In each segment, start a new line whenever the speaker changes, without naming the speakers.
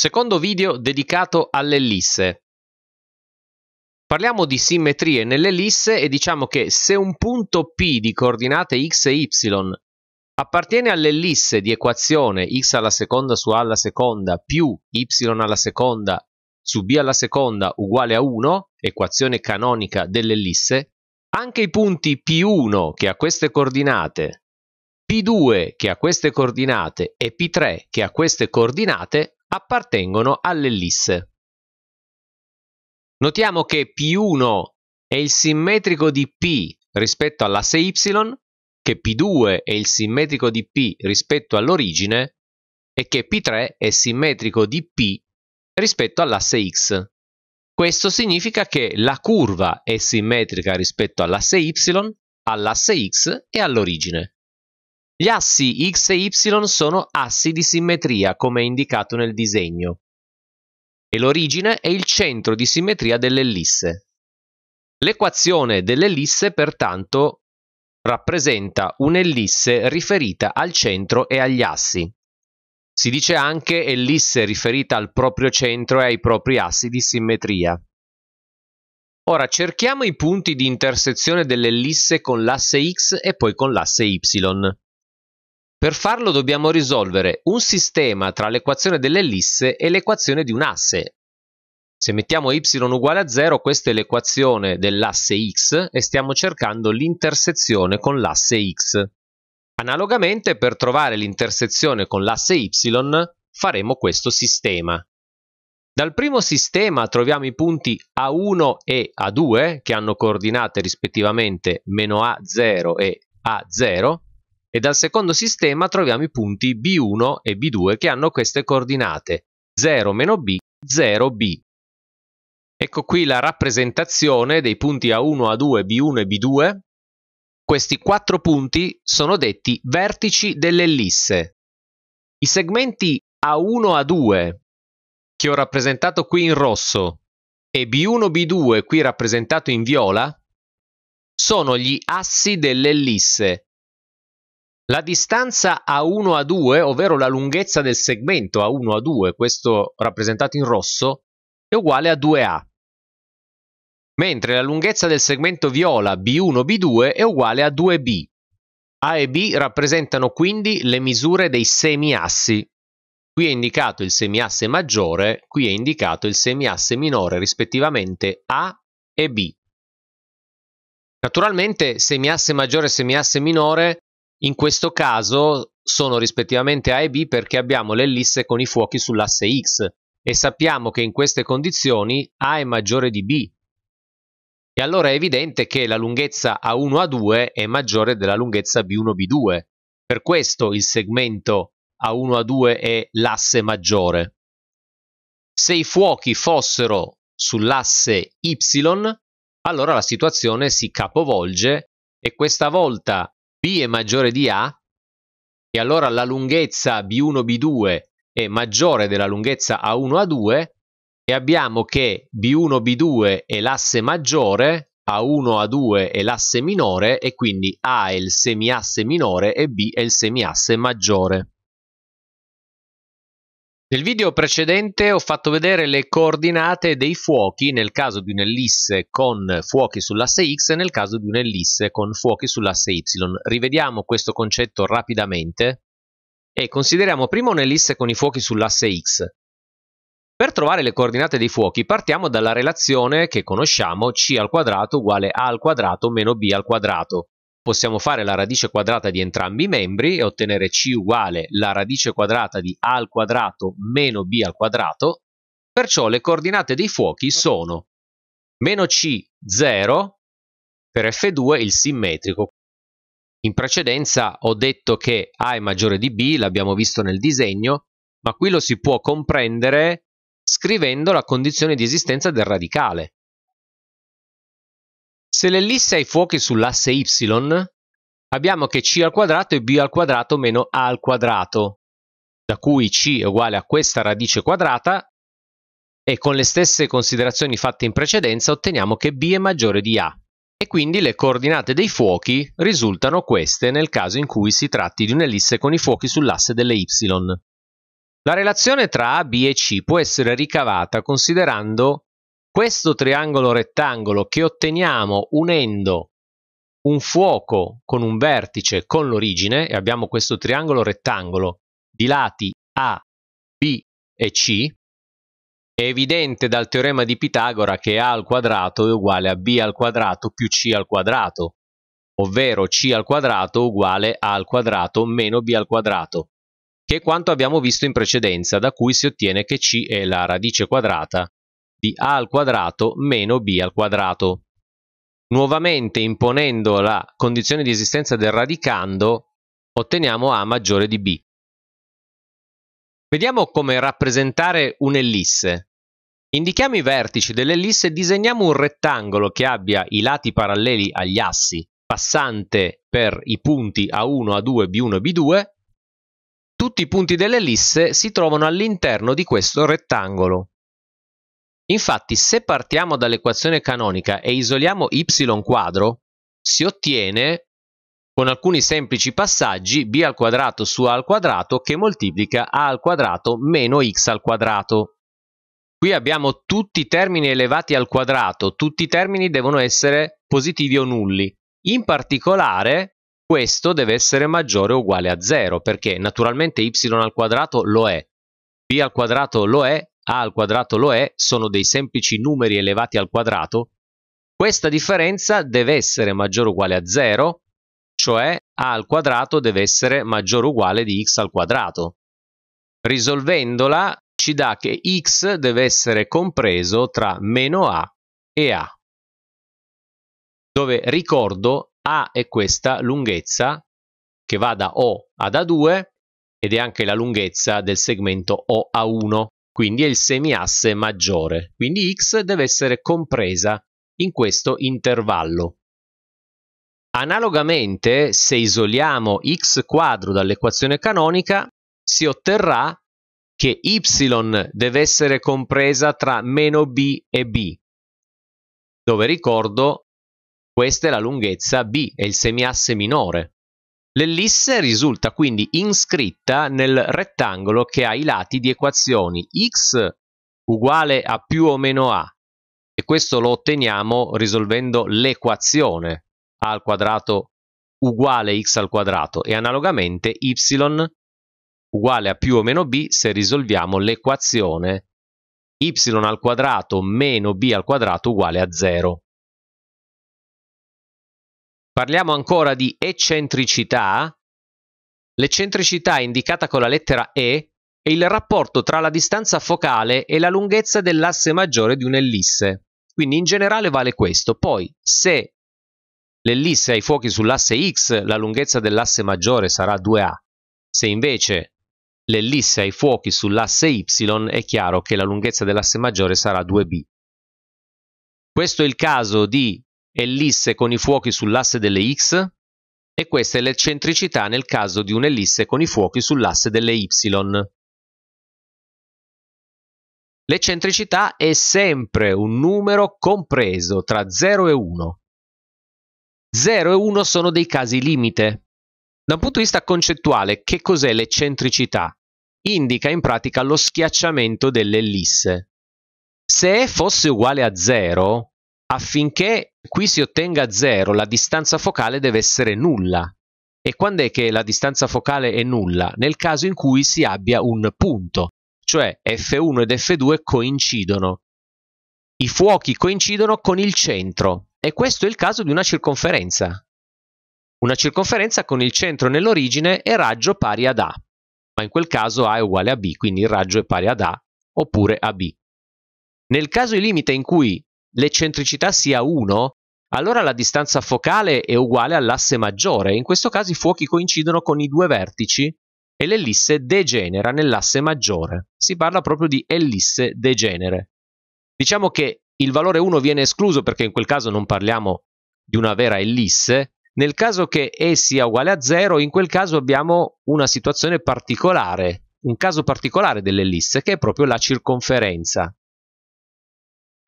Secondo video dedicato all'ellisse. Parliamo di simmetrie nell'ellisse e diciamo che se un punto P di coordinate x e y appartiene all'ellisse di equazione x alla seconda su a alla seconda più y alla seconda su b alla seconda uguale a 1, equazione canonica dell'ellisse, anche i punti P1 che ha queste coordinate P2 che ha queste coordinate e P3 che ha queste coordinate appartengono all'ellisse. Notiamo che P1 è il simmetrico di P rispetto all'asse y, che P2 è il simmetrico di P rispetto all'origine e che P3 è simmetrico di P rispetto all'asse x. Questo significa che la curva è simmetrica rispetto all'asse y, all'asse x e all'origine. Gli assi x e y sono assi di simmetria, come indicato nel disegno, e l'origine è il centro di simmetria dell'ellisse. L'equazione dell'ellisse, pertanto, rappresenta un'ellisse riferita al centro e agli assi. Si dice anche ellisse riferita al proprio centro e ai propri assi di simmetria. Ora cerchiamo i punti di intersezione dell'ellisse con l'asse x e poi con l'asse y. Per farlo dobbiamo risolvere un sistema tra l'equazione dell'ellisse e l'equazione di un asse. Se mettiamo y uguale a 0, questa è l'equazione dell'asse x e stiamo cercando l'intersezione con l'asse x. Analogamente, per trovare l'intersezione con l'asse y, faremo questo sistema. Dal primo sistema troviamo i punti A1 e A2, che hanno coordinate rispettivamente meno A0 e A0, e dal secondo sistema troviamo i punti B1 e B2 che hanno queste coordinate 0-B, 0B. Ecco qui la rappresentazione dei punti A1, A2, B1 e B2. Questi quattro punti sono detti vertici dell'ellisse. I segmenti A1, A2, che ho rappresentato qui in rosso, e B1, B2, qui rappresentato in viola, sono gli assi dell'ellisse la distanza A1 a 2, ovvero la lunghezza del segmento A1 a 2, questo rappresentato in rosso, è uguale a 2A, mentre la lunghezza del segmento viola B1-B2 è uguale a 2B. A e B rappresentano quindi le misure dei semiassi. Qui è indicato il semiasse maggiore, qui è indicato il semiasse minore, rispettivamente A e B. Naturalmente semiasse maggiore e semiasse minore in questo caso sono rispettivamente A e B perché abbiamo l'ellisse con i fuochi sull'asse X e sappiamo che in queste condizioni A è maggiore di B. E allora è evidente che la lunghezza A1A2 è maggiore della lunghezza B1B2. Per questo il segmento A1A2 è l'asse maggiore. Se i fuochi fossero sull'asse Y, allora la situazione si capovolge e questa volta b è maggiore di a e allora la lunghezza b1 b2 è maggiore della lunghezza a1 a2 e abbiamo che b1 b2 è l'asse maggiore a1 a2 è l'asse minore e quindi a è il semiasse minore e b è il semiasse maggiore nel video precedente ho fatto vedere le coordinate dei fuochi nel caso di un'ellisse con fuochi sull'asse x e nel caso di un'ellisse con fuochi sull'asse y. Rivediamo questo concetto rapidamente e consideriamo prima un'ellisse con i fuochi sull'asse x. Per trovare le coordinate dei fuochi partiamo dalla relazione che conosciamo c al quadrato uguale a al quadrato meno b al quadrato possiamo fare la radice quadrata di entrambi i membri e ottenere c uguale la radice quadrata di a al quadrato meno b al quadrato, perciò le coordinate dei fuochi sono meno c 0 per f2 il simmetrico. In precedenza ho detto che a è maggiore di b, l'abbiamo visto nel disegno, ma qui lo si può comprendere scrivendo la condizione di esistenza del radicale. Se l'ellisse ha i fuochi sull'asse y, abbiamo che c al quadrato è b al quadrato meno a al quadrato, da cui c è uguale a questa radice quadrata, e con le stesse considerazioni fatte in precedenza otteniamo che b è maggiore di a. E quindi le coordinate dei fuochi risultano queste nel caso in cui si tratti di un'ellisse con i fuochi sull'asse delle y. La relazione tra A, B e C può essere ricavata considerando questo triangolo rettangolo che otteniamo unendo un fuoco con un vertice con l'origine e abbiamo questo triangolo rettangolo di lati A, B e C, è evidente dal teorema di Pitagora che A al quadrato è uguale a B al quadrato più C al quadrato, ovvero C al quadrato uguale A al quadrato meno B al quadrato, che è quanto abbiamo visto in precedenza, da cui si ottiene che C è la radice quadrata di a al quadrato meno b al quadrato. Nuovamente imponendo la condizione di esistenza del radicando otteniamo a maggiore di b. Vediamo come rappresentare un'ellisse. Indichiamo i vertici dell'ellisse e disegniamo un rettangolo che abbia i lati paralleli agli assi, passante per i punti A1, A2, B1 e B2. Tutti i punti dell'ellisse si trovano all'interno di questo rettangolo. Infatti se partiamo dall'equazione canonica e isoliamo y quadro, si ottiene con alcuni semplici passaggi b al quadrato su a al quadrato che moltiplica a al quadrato meno x al quadrato. Qui abbiamo tutti i termini elevati al quadrato, tutti i termini devono essere positivi o nulli. In particolare questo deve essere maggiore o uguale a 0 perché naturalmente y al quadrato lo è, b al quadrato lo è a al quadrato lo è, sono dei semplici numeri elevati al quadrato, questa differenza deve essere maggiore o uguale a 0, cioè a al quadrato deve essere maggiore o uguale di x al quadrato. Risolvendola ci dà che x deve essere compreso tra meno a e a, dove ricordo a è questa lunghezza che va da O ad A2 ed è anche la lunghezza del segmento O a 1 quindi è il semiasse maggiore, quindi x deve essere compresa in questo intervallo. Analogamente, se isoliamo x quadro dall'equazione canonica, si otterrà che y deve essere compresa tra meno b e b, dove ricordo questa è la lunghezza b, è il semiasse minore. L'ellisse risulta quindi inscritta nel rettangolo che ha i lati di equazioni x uguale a più o meno a e questo lo otteniamo risolvendo l'equazione a al quadrato uguale x al quadrato e analogamente y uguale a più o meno b se risolviamo l'equazione y al quadrato meno b al quadrato uguale a 0. Parliamo ancora di eccentricità. L'eccentricità indicata con la lettera E è il rapporto tra la distanza focale e la lunghezza dell'asse maggiore di un'ellisse. Quindi in generale vale questo. Poi se l'ellisse ha i fuochi sull'asse X, la lunghezza dell'asse maggiore sarà 2A. Se invece l'ellisse ha i fuochi sull'asse Y, è chiaro che la lunghezza dell'asse maggiore sarà 2B. Questo è il caso di ellisse con i fuochi sull'asse delle x e questa è l'eccentricità nel caso di un'ellisse con i fuochi sull'asse delle y. L'eccentricità è sempre un numero compreso tra 0 e 1. 0 e 1 sono dei casi limite. Da un punto di vista concettuale, che cos'è l'eccentricità? Indica in pratica lo schiacciamento dell'ellisse. Se E fosse uguale a 0, affinché qui si ottenga 0 la distanza focale deve essere nulla. E quando è che la distanza focale è nulla? Nel caso in cui si abbia un punto, cioè F1 ed F2 coincidono. I fuochi coincidono con il centro e questo è il caso di una circonferenza. Una circonferenza con il centro nell'origine e raggio pari ad A, ma in quel caso A è uguale a B, quindi il raggio è pari ad A oppure a B. Nel caso di limite in cui l'eccentricità sia 1, allora la distanza focale è uguale all'asse maggiore. In questo caso i fuochi coincidono con i due vertici e l'ellisse degenera nell'asse maggiore. Si parla proprio di ellisse degenere. Diciamo che il valore 1 viene escluso perché in quel caso non parliamo di una vera ellisse. Nel caso che E sia uguale a 0, in quel caso abbiamo una situazione particolare, un caso particolare dell'ellisse che è proprio la circonferenza.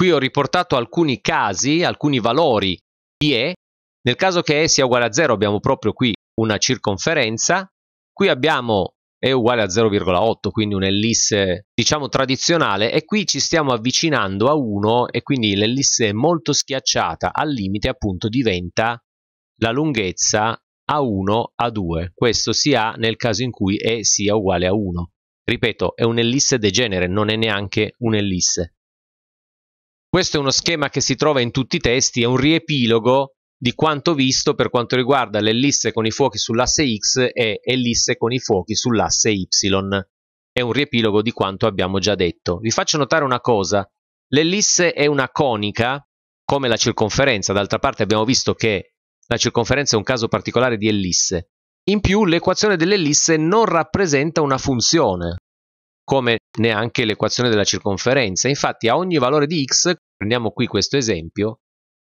Qui ho riportato alcuni casi, alcuni valori di E. Nel caso che E sia uguale a 0 abbiamo proprio qui una circonferenza. Qui abbiamo E uguale a 0,8, quindi un'ellisse diciamo tradizionale e qui ci stiamo avvicinando a 1 e quindi l'ellisse è molto schiacciata al limite appunto diventa la lunghezza a1 a 2. Questo si ha nel caso in cui E sia uguale a 1. Ripeto, è un'ellisse degenere, non è neanche un'ellisse. Questo è uno schema che si trova in tutti i testi, è un riepilogo di quanto visto per quanto riguarda l'ellisse con i fuochi sull'asse X e ellisse con i fuochi sull'asse Y. È un riepilogo di quanto abbiamo già detto. Vi faccio notare una cosa, l'ellisse è una conica come la circonferenza, d'altra parte abbiamo visto che la circonferenza è un caso particolare di ellisse. In più l'equazione dell'ellisse non rappresenta una funzione, come neanche l'equazione della circonferenza. Infatti a ogni valore di x, prendiamo qui questo esempio,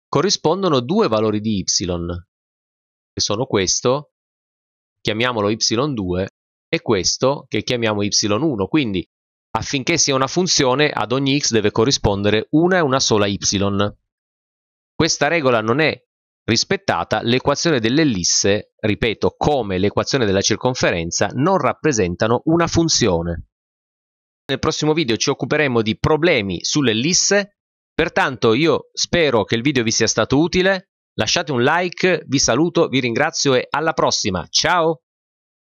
corrispondono due valori di y, che sono questo, chiamiamolo y2, e questo che chiamiamo y1. Quindi affinché sia una funzione ad ogni x deve corrispondere una e una sola y. Questa regola non è rispettata, l'equazione dell'ellisse, ripeto, come l'equazione della circonferenza, non rappresentano una funzione. Nel prossimo video ci occuperemo di problemi sull'ellisse, pertanto io spero che il video vi sia stato utile, lasciate un like, vi saluto, vi ringrazio e alla prossima, ciao!